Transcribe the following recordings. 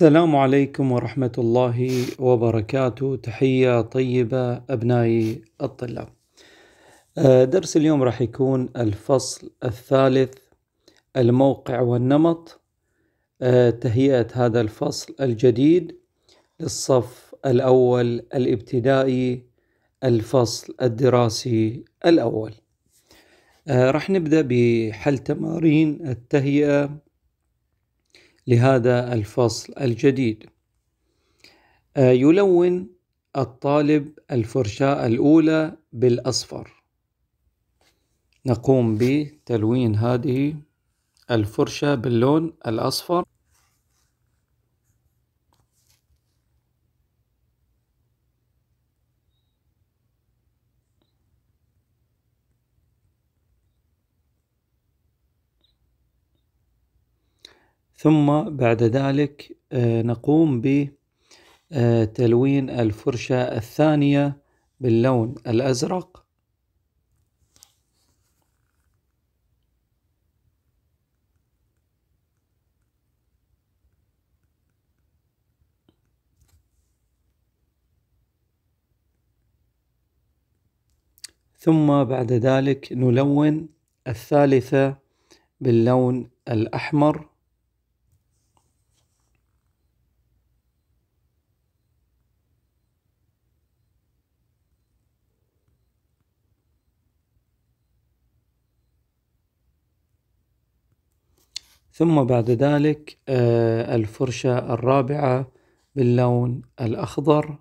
السلام عليكم ورحمة الله وبركاته تحية طيبة أبنائي الطلاب آه، درس اليوم راح يكون الفصل الثالث الموقع والنمط آه، تهيئة هذا الفصل الجديد للصف الأول الابتدائي الفصل الدراسي الأول آه، راح نبدأ بحل تمارين التهيئة لهذا الفصل الجديد آه، يلون الطالب الفرشاة الأولى بالأصفر نقوم بتلوين هذه الفرشة باللون الأصفر ثم بعد ذلك آه، نقوم بتلوين آه، الفرشة الثانية باللون الأزرق ثم بعد ذلك نلون الثالثة باللون الأحمر ثم بعد ذلك آه، الفرشة الرابعة باللون الأخضر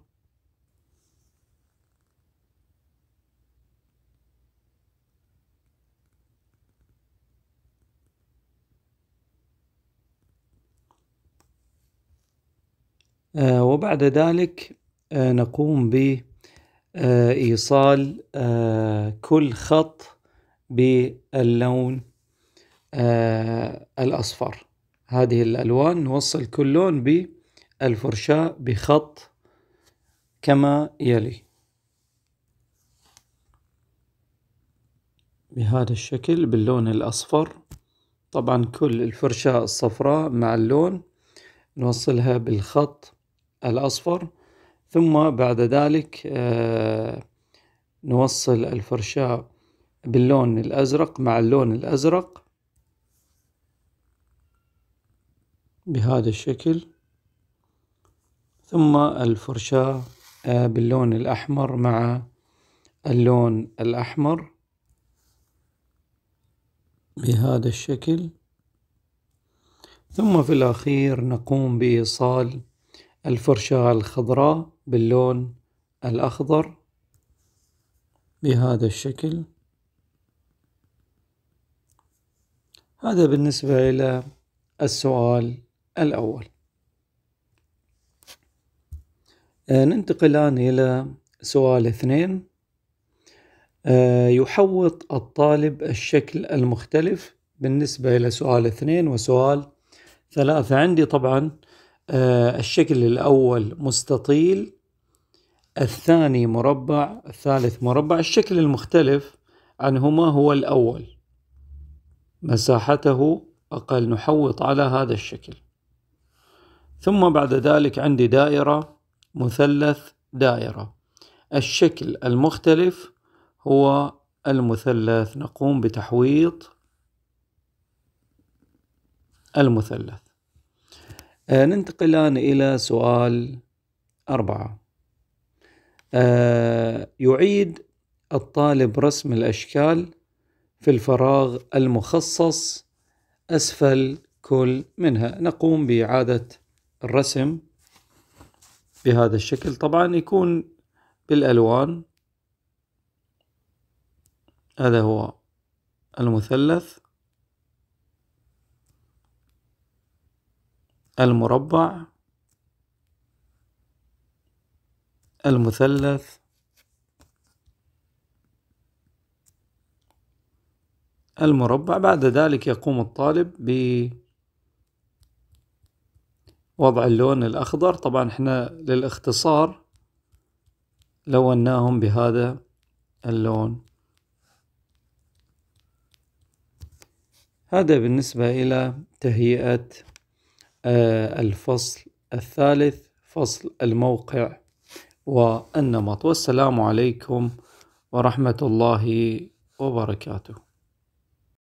آه، وبعد ذلك آه، نقوم بإيصال كل خط باللون آه، الأصفر هذه الألوان نوصل كل لون بالفرشاة بخط كما يلي بهذا الشكل باللون الأصفر طبعا كل الفرشاة الصفراء مع اللون نوصلها بالخط الأصفر ثم بعد ذلك آه، نوصل الفرشاة باللون الأزرق مع اللون الأزرق بهذا الشكل ثم الفرشاة آه، باللون الأحمر مع اللون الأحمر بهذا الشكل ثم في الأخير نقوم بإيصال الفرشاة الخضراء باللون الأخضر بهذا الشكل هذا بالنسبة إلى السؤال الأول آه، ننتقل الآن إلى سؤال اثنين آه، يحوط الطالب الشكل المختلف بالنسبة إلى سؤال اثنين وسؤال ثلاثة عندي طبعا آه، الشكل الأول مستطيل الثاني مربع الثالث مربع الشكل المختلف عنهما هو الأول مساحته أقل نحوط على هذا الشكل ثم بعد ذلك عندي دائرة مثلث دائرة الشكل المختلف هو المثلث نقوم بتحويط المثلث آه ننتقل الآن إلى سؤال أربعة آه يعيد الطالب رسم الأشكال في الفراغ المخصص أسفل كل منها نقوم بإعادة الرسم بهذا الشكل طبعا يكون بالألوان هذا هو المثلث المربع المثلث المربع بعد ذلك يقوم الطالب ب وضع اللون الأخضر طبعا احنا للاختصار لوناهم بهذا اللون هذا بالنسبة إلى تهيئة آه، الفصل الثالث فصل الموقع والنمط والسلام عليكم ورحمة الله وبركاته